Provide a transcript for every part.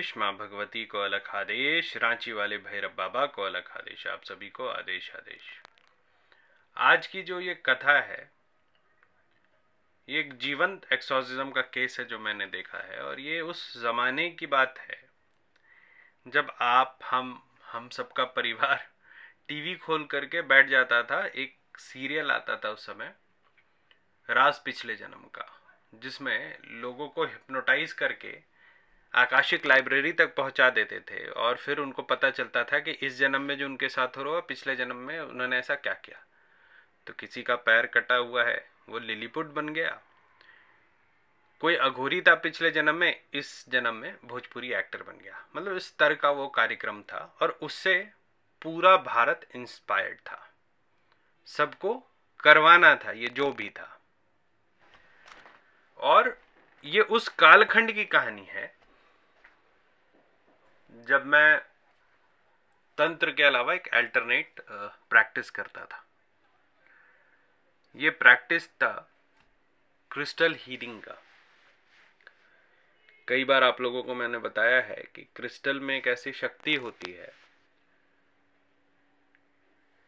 आदेश माँ भगवती को अलग आदेश रांची वाले भैरव बाबा को अलग आदेश आप सभी को आदेश आदेश आज की जो ये कथा है ये एक जीवंत एक्सोसिज्म का केस है जो मैंने देखा है और ये उस ज़माने की बात है जब आप हम हम सबका परिवार टीवी खोल करके बैठ जाता था एक सीरियल आता था उस समय राज पिछले जन्म का जिसमें लोगों को हिप्नोटाइज करके आकाशिक लाइब्रेरी तक पहुंचा देते थे और फिर उनको पता चलता था कि इस जन्म में जो उनके साथ हो रहा हुआ पिछले जन्म में उन्होंने ऐसा क्या किया तो किसी का पैर कटा हुआ है वो लिलीपुट बन गया कोई अघोरी था पिछले जन्म में इस जन्म में भोजपुरी एक्टर बन गया मतलब इस तरह का वो कार्यक्रम था और उससे पूरा भारत इंस्पायर्ड था सबको करवाना था ये जो भी था और ये उस कालखंड की कहानी है जब मैं तंत्र के अलावा एक अल्टरनेट प्रैक्टिस करता था ये प्रैक्टिस था क्रिस्टल हीलिंग का कई बार आप लोगों को मैंने बताया है कि क्रिस्टल में एक ऐसी शक्ति होती है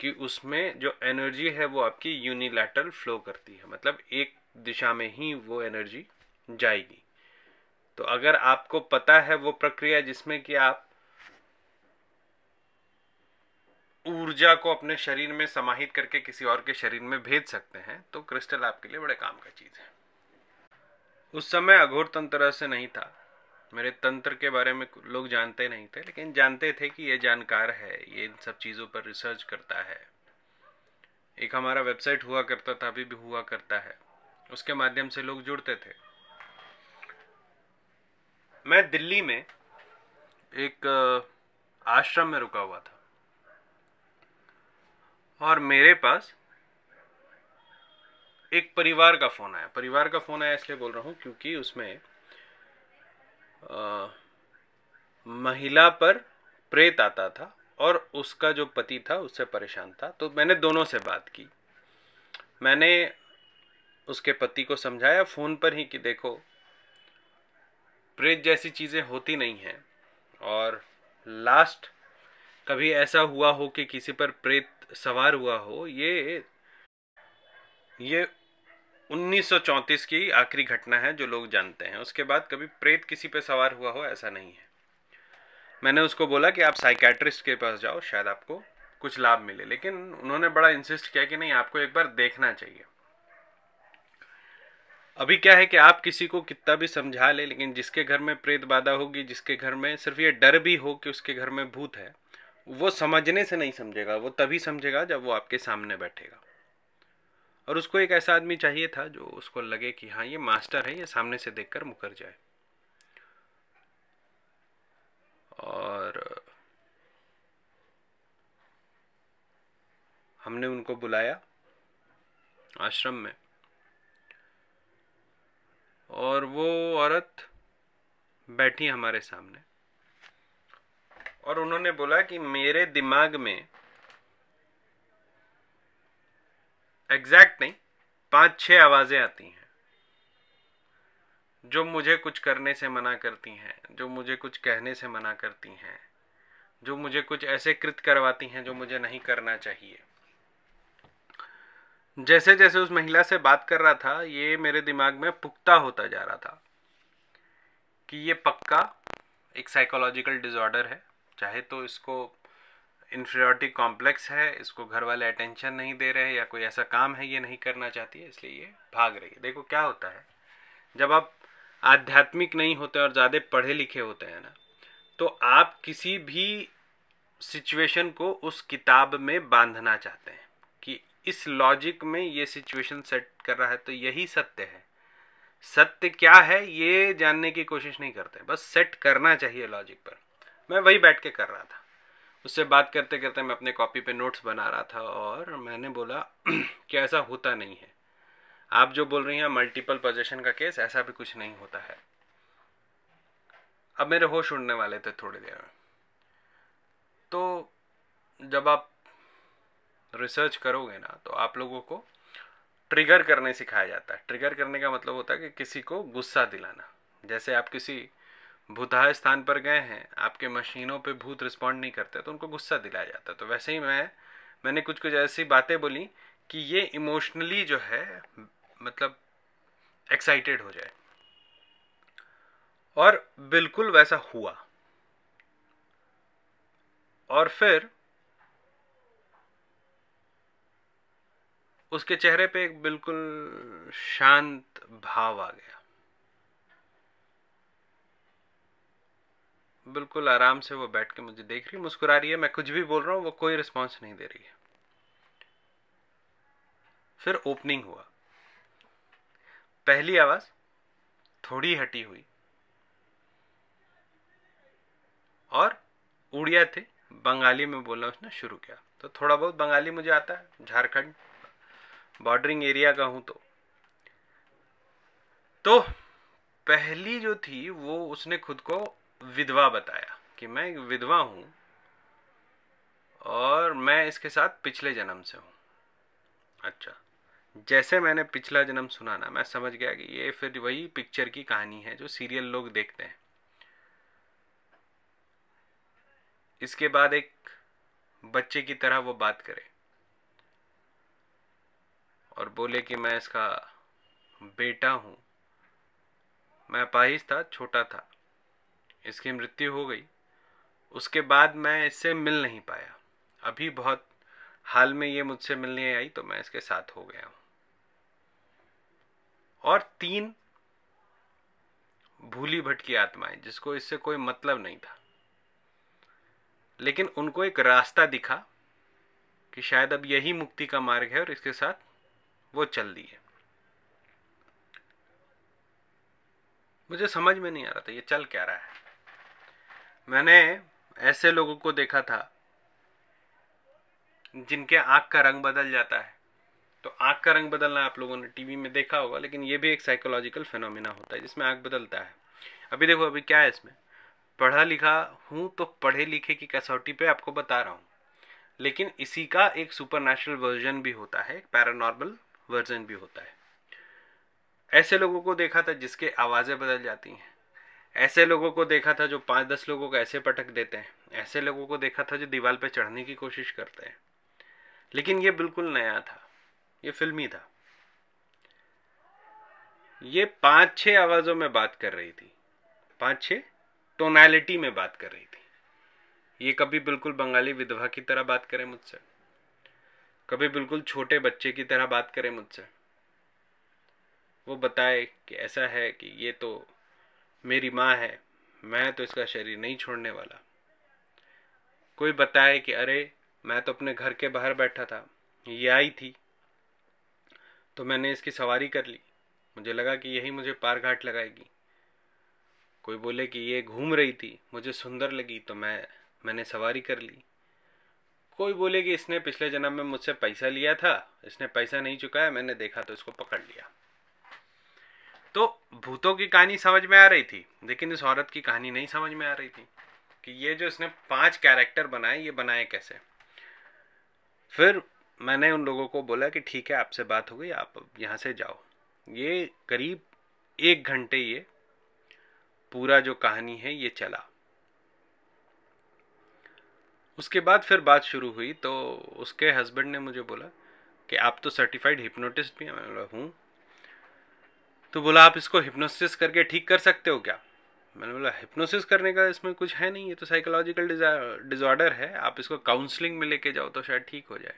कि उसमें जो एनर्जी है वो आपकी यूनिलैटरल फ्लो करती है मतलब एक दिशा में ही वो एनर्जी जाएगी तो अगर आपको पता है वो प्रक्रिया जिसमें कि आप ऊर्जा को अपने शरीर में समाहित करके किसी और के शरीर में भेज सकते हैं तो क्रिस्टल आपके लिए बड़े काम का चीज़ है उस समय अघोर तंत्र से नहीं था मेरे तंत्र के बारे में लोग जानते नहीं थे लेकिन जानते थे कि ये जानकार है ये इन सब चीज़ों पर रिसर्च करता है एक हमारा वेबसाइट हुआ करता था अभी भी हुआ करता है उसके माध्यम से लोग जुड़ते थे मैं दिल्ली में एक आश्रम में रुका हुआ था और मेरे पास एक परिवार का फ़ोन आया परिवार का फ़ोन आया इसलिए बोल रहा हूँ क्योंकि उसमें आ, महिला पर प्रेत आता था और उसका जो पति था उससे परेशान था तो मैंने दोनों से बात की मैंने उसके पति को समझाया फ़ोन पर ही कि देखो प्रेत जैसी चीज़ें होती नहीं हैं और लास्ट कभी ऐसा हुआ हो कि किसी पर प्रेत सवार हुआ हो ये ये 1934 की आखिरी घटना है जो लोग जानते हैं उसके बाद कभी प्रेत किसी पर सवार हुआ हो ऐसा नहीं है मैंने उसको बोला कि आप साइकेट्रिस्ट के पास जाओ शायद आपको कुछ लाभ मिले लेकिन उन्होंने बड़ा इंसिस्ट किया कि नहीं आपको एक बार देखना चाहिए अभी क्या है कि आप किसी को कितना भी समझा ले लेकिन जिसके घर में प्रेत बाधा होगी जिसके घर में सिर्फ ये डर भी हो कि उसके घर में भूत है वो समझने से नहीं समझेगा वो तभी समझेगा जब वो आपके सामने बैठेगा और उसको एक ऐसा आदमी चाहिए था जो उसको लगे कि हाँ ये मास्टर है ये सामने से देख मुकर जाए और हमने उनको बुलाया आश्रम में और वो औरत बैठी हमारे सामने और उन्होंने बोला कि मेरे दिमाग में एग्जैक्ट नहीं पांच छह आवाज़ें आती हैं जो मुझे कुछ करने से मना करती हैं जो मुझे कुछ कहने से मना करती हैं जो मुझे कुछ ऐसे कृत करवाती हैं जो मुझे नहीं करना चाहिए जैसे जैसे उस महिला से बात कर रहा था ये मेरे दिमाग में पुख्ता होता जा रहा था कि ये पक्का एक साइकोलॉजिकल डिसऑर्डर है चाहे तो इसको इन्फीरियोरिटी कॉम्प्लेक्स है इसको घर वाले अटेंशन नहीं दे रहे या कोई ऐसा काम है ये नहीं करना चाहती है इसलिए ये भाग रही है देखो क्या होता है जब आप आध्यात्मिक नहीं होते और ज़्यादा पढ़े लिखे होते हैं ना तो आप किसी भी सिचुएशन को उस किताब में बांधना चाहते हैं कि इस लॉजिक में ये सिचुएशन सेट कर रहा है तो यही सत्य है सत्य क्या है ये जानने की कोशिश नहीं करते बस सेट करना चाहिए लॉजिक पर मैं वही बैठ के कर रहा था उससे बात करते करते मैं अपने कॉपी पे नोट्स बना रहा था और मैंने बोला कि ऐसा होता नहीं है आप जो बोल रही हैं मल्टीपल पोजेशन का केस ऐसा भी कुछ नहीं होता है अब मेरे होश उड़ने वाले थे थोड़ी देर में तो जब आप रिसर्च करोगे ना तो आप लोगों को ट्रिगर करने सिखाया जाता है ट्रिगर करने का मतलब होता है कि किसी को गुस्सा दिलाना जैसे आप किसी भूतहा स्थान पर गए हैं आपके मशीनों पे भूत रिस्पॉन्ड नहीं करते तो उनको गुस्सा दिलाया जाता है तो वैसे ही मैं मैंने कुछ कुछ ऐसी बातें बोली कि ये इमोशनली जो है मतलब एक्साइटेड हो जाए और बिल्कुल वैसा हुआ और फिर उसके चेहरे पे एक बिल्कुल शांत भाव आ गया बिल्कुल आराम से वो बैठ के मुझे देख रही मुस्कुरा रही है मैं कुछ भी बोल रहा हूँ वो कोई रिस्पॉन्स नहीं दे रही है फिर ओपनिंग हुआ पहली आवाज थोड़ी हटी हुई और उड़िया थे बंगाली में बोलना उसने शुरू किया तो थोड़ा बहुत बंगाली मुझे आता है झारखंड बॉर्डरिंग एरिया का हूं तो तो पहली जो थी वो उसने खुद को विधवा बताया कि मैं विधवा हूँ और मैं इसके साथ पिछले जन्म से हूं अच्छा जैसे मैंने पिछला जन्म सुना ना मैं समझ गया कि ये फिर वही पिक्चर की कहानी है जो सीरियल लोग देखते हैं इसके बाद एक बच्चे की तरह वो बात करे और बोले कि मैं इसका बेटा हूँ मैं अपाहिज था छोटा था इसकी मृत्यु हो गई उसके बाद मैं इससे मिल नहीं पाया अभी बहुत हाल में ये मुझसे मिलने आई तो मैं इसके साथ हो गया हूँ और तीन भूली भटकी आत्माएं जिसको इससे कोई मतलब नहीं था लेकिन उनको एक रास्ता दिखा कि शायद अब यही मुक्ति का मार्ग है और इसके साथ वो चल दिए मुझे समझ में नहीं आ रहा था ये चल क्या रहा है मैंने ऐसे लोगों को देखा था जिनके आंख का रंग बदल जाता है तो आंख का रंग बदलना आप लोगों ने टीवी में देखा होगा लेकिन ये भी एक साइकोलॉजिकल फेनोमिना होता है जिसमें आंख बदलता है अभी देखो अभी क्या है इसमें पढ़ा लिखा हूँ तो पढ़े लिखे की कसौटी पे आपको बता रहा हूँ लेकिन इसी का एक सुपर वर्जन भी होता है पैरानॉर्मल वर्जन भी होता है ऐसे लोगों को देखा था जिसके आवाज़ें बदल जाती हैं ऐसे लोगों को देखा था जो पाँच दस लोगों को ऐसे पटक देते हैं ऐसे लोगों को देखा था जो दीवार पर चढ़ने की कोशिश करते हैं लेकिन ये बिल्कुल नया था ये फिल्मी था ये पांच छह आवाज़ों में बात कर रही थी पांच छह टोनैलिटी में बात कर रही थी ये कभी बिल्कुल बंगाली विधवा की तरह बात करें मुझसे कभी बिल्कुल छोटे बच्चे की तरह बात करे मुझसे वो बताए कि ऐसा है कि ये तो मेरी माँ है मैं तो इसका शरीर नहीं छोड़ने वाला कोई बताए कि अरे मैं तो अपने घर के बाहर बैठा था ये आई थी तो मैंने इसकी सवारी कर ली मुझे लगा कि यही मुझे पार घाट लगाएगी कोई बोले कि ये घूम रही थी मुझे सुंदर लगी तो मैं मैंने सवारी कर ली कोई बोले कि इसने पिछले जन्म में मुझसे पैसा लिया था इसने पैसा नहीं चुकाया मैंने देखा तो इसको पकड़ लिया तो भूतों की कहानी समझ में आ रही थी लेकिन इस औरत की कहानी नहीं समझ में आ रही थी कि ये जो इसने पांच कैरेक्टर बनाए ये बनाए कैसे फिर मैंने उन लोगों को बोला कि ठीक है आपसे बात हो गई आप यहाँ से जाओ ये करीब एक घंटे ये पूरा जो कहानी है ये चला उसके बाद फिर बात शुरू हुई तो उसके हस्बैंड ने मुझे बोला कि आप तो सर्टिफाइड हिप्नोटिस्ट भी मैं बोला हूँ तो बोला आप इसको हिप्नोसिस करके ठीक कर सकते हो क्या मैंने बोला हिप्नोसिस करने का इसमें कुछ है नहीं ये तो साइकोलॉजिकल डिजॉर्डर है आप इसको काउंसलिंग में लेके जाओ तो शायद ठीक हो जाए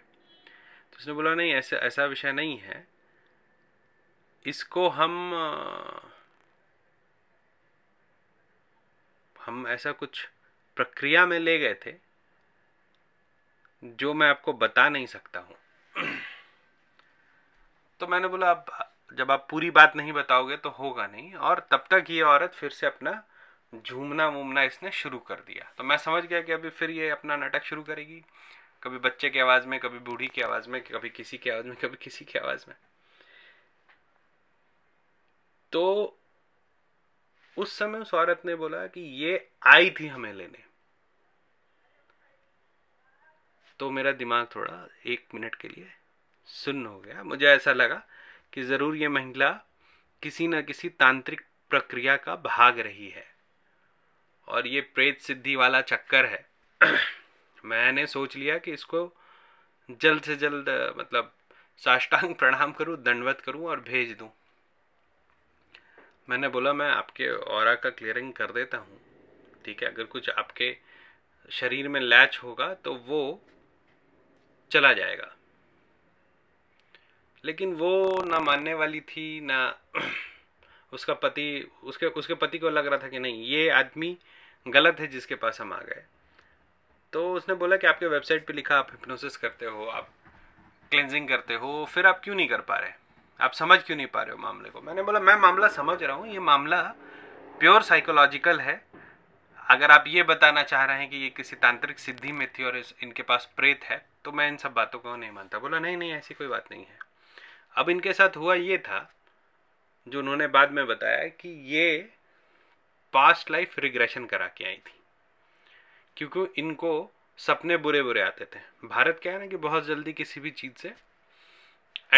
तो उसने बोला नहीं ऐसा ऐसा विषय नहीं है इसको हम हम ऐसा कुछ प्रक्रिया में ले गए थे जो मैं आपको बता नहीं सकता हूँ तो मैंने बोला अब जब आप पूरी बात नहीं बताओगे तो होगा नहीं और तब तक ये औरत फिर से अपना झूमना वूमना इसने शुरू कर दिया तो मैं समझ गया कि अभी फिर ये अपना नाटक शुरू करेगी कभी बच्चे की आवाज़ में कभी बूढ़ी की आवाज़ में कभी किसी की आवाज़ में कभी किसी की आवाज़ में तो उस समय उस औरत ने बोला कि ये आई थी हमें लेने तो मेरा दिमाग थोड़ा एक मिनट के लिए सुन्न हो गया मुझे ऐसा लगा कि ज़रूर ये महिला किसी न किसी तांत्रिक प्रक्रिया का भाग रही है और ये प्रेत सिद्धि वाला चक्कर है मैंने सोच लिया कि इसको जल्द से जल्द मतलब साष्टांग प्रणाम करूं दंडवत करूं और भेज दूं मैंने बोला मैं आपके और का क्लियरिंग कर देता हूं ठीक है अगर कुछ आपके शरीर में लैच होगा तो वो चला जाएगा लेकिन वो ना मानने वाली थी ना उसका पति उसके उसके पति को लग रहा था कि नहीं ये आदमी गलत है जिसके पास हम आ गए तो उसने बोला कि आपके वेबसाइट पे लिखा आप हिप्नोसिस करते हो आप क्लिनजिंग करते हो फिर आप क्यों नहीं कर पा रहे आप समझ क्यों नहीं पा रहे हो मामले को मैंने बोला मैं मामला समझ रहा हूँ ये मामला प्योर साइकोलॉजिकल है अगर आप ये बताना चाह रहे हैं कि ये किसी तांत्रिक सिद्धि में थी और इनके पास प्रेत है तो मैं इन सब बातों को नहीं मानता बोला नहीं नहीं ऐसी कोई बात नहीं है अब इनके साथ हुआ ये था जो उन्होंने बाद में बताया कि ये पास्ट लाइफ रिग्रेशन करा के आई थी क्योंकि इनको सपने बुरे बुरे आते थे भारत क्या है ना कि बहुत जल्दी किसी भी चीज़ से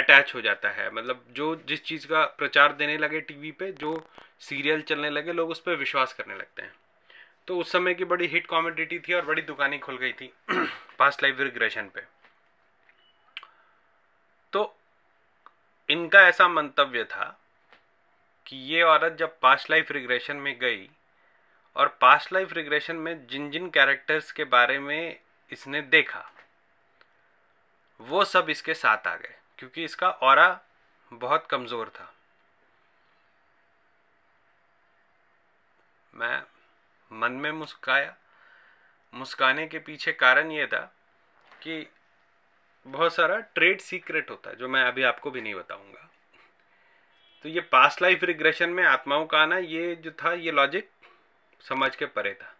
अटैच हो जाता है मतलब जो जिस चीज़ का प्रचार देने लगे टीवी पे जो सीरियल चलने लगे लोग उस पर विश्वास करने लगते हैं तो उस समय की बड़ी हिट कॉमेडिटी थी और बड़ी दुकानें खुल गई थी पास्ट लाइफ रिग्रेशन पे तो इनका ऐसा मंतव्य था कि ये औरत जब पास्ट लाइफ रिग्रेशन में गई और पास्ट लाइफ रिग्रेशन में जिन जिन कैरेक्टर्स के बारे में इसने देखा वो सब इसके साथ आ गए क्योंकि इसका और बहुत कमज़ोर था मैं मन में मुस्काया मुस्काने के पीछे कारण ये था कि बहुत सारा ट्रेड सीक्रेट होता है जो मैं अभी आपको भी नहीं बताऊंगा तो ये पास्ट लाइफ रिग्रेशन में आत्माओं का आना ये जो था ये लॉजिक समझ के परे था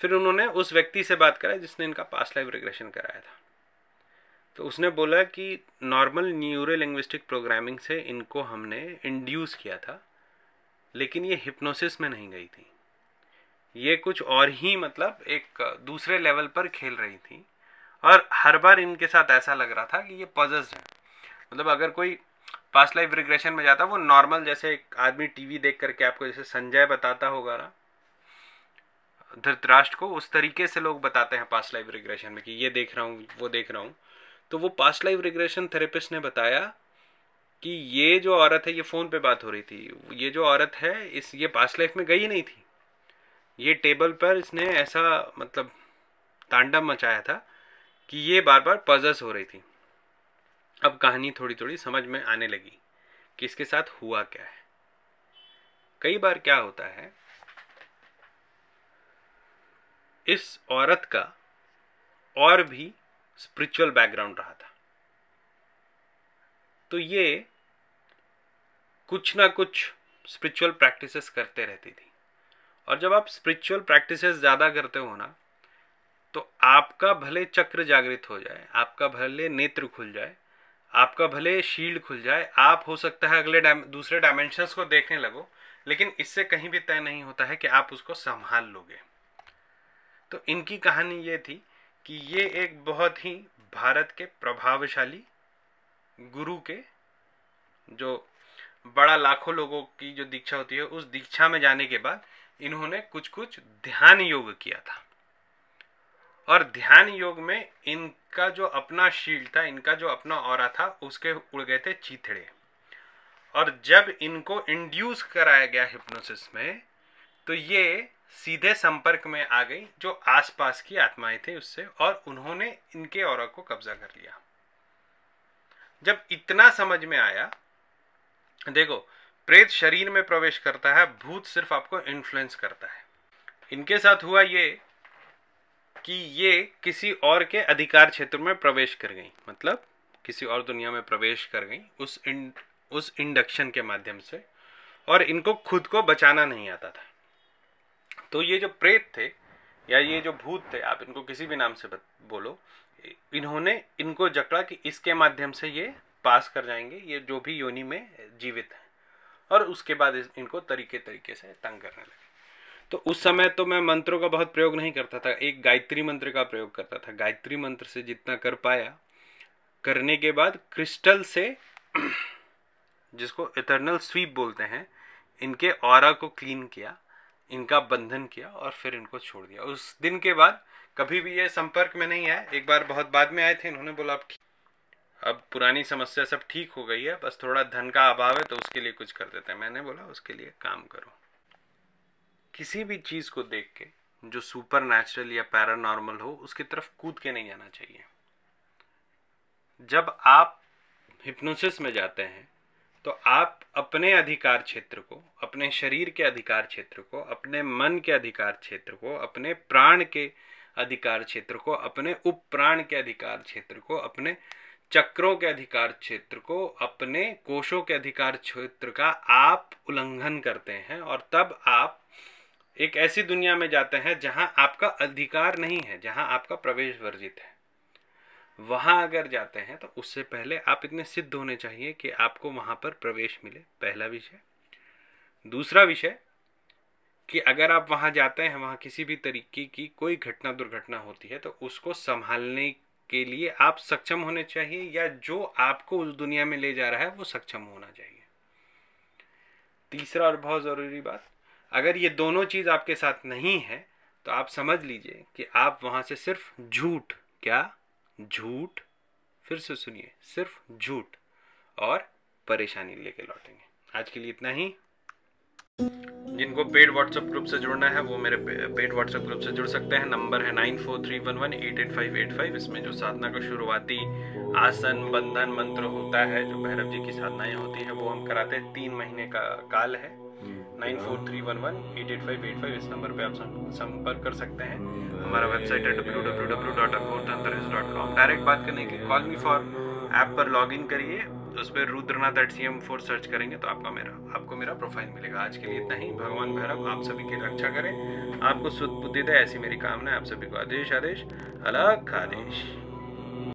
फिर उन्होंने उस व्यक्ति से बात करा जिसने इनका पास्ट लाइफ रिग्रेशन कराया था तो उसने बोला कि नॉर्मल न्यूरो लिंग्विस्टिक प्रोग्रामिंग से इनको हमने इंड्यूस किया था लेकिन ये हिप्नोसिस में नहीं गई थी ये कुछ और ही मतलब एक दूसरे लेवल पर खेल रही थी और हर बार इनके साथ ऐसा लग रहा था कि ये पजल्स है मतलब अगर कोई पास्ट लाइफ रिग्रेशन में जाता वो नॉर्मल जैसे एक आदमी टीवी देख करके आपको जैसे संजय बताता होगा ना धृतराष्ट्र को उस तरीके से लोग बताते हैं पास्ट लाइफ रिग्रेशन में कि ये देख रहा हूँ वो देख रहा हूँ तो वो पास्ट लाइफ रिग्रेशन थेरेपिस्ट ने बताया कि ये जो औरत है ये फ़ोन पे बात हो रही थी ये जो औरत है इस ये पास्ट लाइफ में गई नहीं थी ये टेबल पर इसने ऐसा मतलब तांडव मचाया था कि ये बार बार पजस हो रही थी अब कहानी थोड़ी थोड़ी समझ में आने लगी कि इसके साथ हुआ क्या है कई बार क्या होता है इस औरत का और भी स्पिरिचुअल बैकग्राउंड रहा था तो ये कुछ ना कुछ स्पिरिचुअल प्रैक्टिसेस करते रहती थी और जब आप स्पिरिचुअल प्रैक्टिसेस ज़्यादा करते हो ना तो आपका भले चक्र जागृत हो जाए आपका भले नेत्र खुल जाए आपका भले शील्ड खुल जाए आप हो सकता है अगले डाम, दूसरे डायमेंशंस को देखने लगो लेकिन इससे कहीं भी तय नहीं होता है कि आप उसको संभाल लोगे तो इनकी कहानी ये थी कि ये एक बहुत ही भारत के प्रभावशाली गुरु के जो बड़ा लाखों लोगों की जो दीक्षा होती है उस दीक्षा में जाने के बाद इन्होंने कुछ कुछ ध्यान योग किया था और ध्यान योग में इनका जो अपना शील्ड था इनका जो अपना और था उसके उड़ गए थे चीथड़े और जब इनको इंड्यूस कराया गया हिप्नोसिस में तो ये सीधे संपर्क में आ गई जो आसपास की आत्माएं थी उससे और उन्होंने इनके और को कब्जा कर लिया जब इतना समझ में आया देखो प्रेत शरीर में प्रवेश करता है भूत सिर्फ आपको इन्फ्लुएंस करता है इनके साथ हुआ ये कि ये किसी और के अधिकार क्षेत्र में प्रवेश कर गई मतलब किसी और दुनिया में प्रवेश कर गई उस इन, उस इंडक्शन के माध्यम से और इनको खुद को बचाना नहीं आता था तो ये जो प्रेत थे या ये जो भूत थे आप इनको किसी भी नाम से बोलो इन्होंने इनको जकड़ा कि इसके माध्यम से ये पास कर जाएंगे ये जो भी योनि में जीवित हैं और उसके बाद इनको तरीके तरीके से तंग करने लगे तो उस समय तो मैं मंत्रों का बहुत प्रयोग नहीं करता था एक गायत्री मंत्र का प्रयोग करता था गायत्री मंत्र से जितना कर पाया करने के बाद क्रिस्टल से जिसको इटरनल स्वीप बोलते हैं इनके और को क्लीन किया इनका बंधन किया और फिर इनको छोड़ दिया उस दिन के बाद कभी भी ये संपर्क में नहीं आए एक बार बहुत बाद में आए थे इन्होंने बोला आप अब पुरानी समस्या सब ठीक हो गई है बस थोड़ा धन का अभाव है तो उसके लिए कुछ कर देते हैं मैंने बोला उसके लिए काम करो किसी भी चीज़ को देख के जो सुपर नेचुरल या पैरानॉर्मल हो उसकी तरफ कूद के नहीं जाना चाहिए जब आप हिप्नोसिस में जाते हैं तो आप अपने अधिकार क्षेत्र को अपने शरीर के अधिकार क्षेत्र को अपने मन के अधिकार क्षेत्र को अपने प्राण के अधिकार क्षेत्र को अपने उप प्राण के अधिकार क्षेत्र को अपने चक्रों के अधिकार क्षेत्र को अपने कोशों के अधिकार क्षेत्र का आप उल्लंघन करते हैं और तब आप एक ऐसी दुनिया में जाते हैं जहां आपका अधिकार नहीं है जहां आपका प्रवेश वर्जित है वहां अगर जाते हैं तो उससे पहले आप इतने सिद्ध होने चाहिए कि आपको वहां पर प्रवेश मिले पहला विषय दूसरा विषय कि अगर आप वहां जाते हैं वहां किसी भी तरीके की कोई घटना दुर्घटना होती है तो उसको संभालने के लिए आप सक्षम होने चाहिए या जो आपको उस दुनिया में ले जा रहा है वो सक्षम होना चाहिए तीसरा और बहुत ज़रूरी बात अगर ये दोनों चीज़ आपके साथ नहीं है तो आप समझ लीजिए कि आप वहाँ से सिर्फ झूठ क्या झूठ फिर से सुनिए सिर्फ झूठ और परेशानी लेके लौटेंगे आज के लिए इतना ही जिनको पेड व्हाट्सएप ग्रुप से जुड़ना है वो मेरे पेड व्हाट्सएप ग्रुप से जुड़ सकते हैं नंबर है nine four three one one eight eight five eight five इसमें जो साधना का शुरुआती आसन बंधन मंत्र होता है जो भैरव जी की साधनाएं होती है वो हम कराते हैं तीन महीने का काल है nine four three one one eight eight five eight five इस नंबर पे आप संपर्क कर सकते हैं हमारा वेबसाइट है W W W dot Akhor dot com direct बात करने की कॉल मी फॉर ऐप पर लॉग इन करिए उस पर Rudranath at C M four search करेंगे तो आपका मेरा आपको मेरा प्रोफाइल मिलेगा आज के लिए इतना ही भगवान भैरव आप सभी की रक्षा करें आपको सुध बुद्धि दे ऐसी मेरी कामना है आप सभी को आदेश आदेश अलग आदेश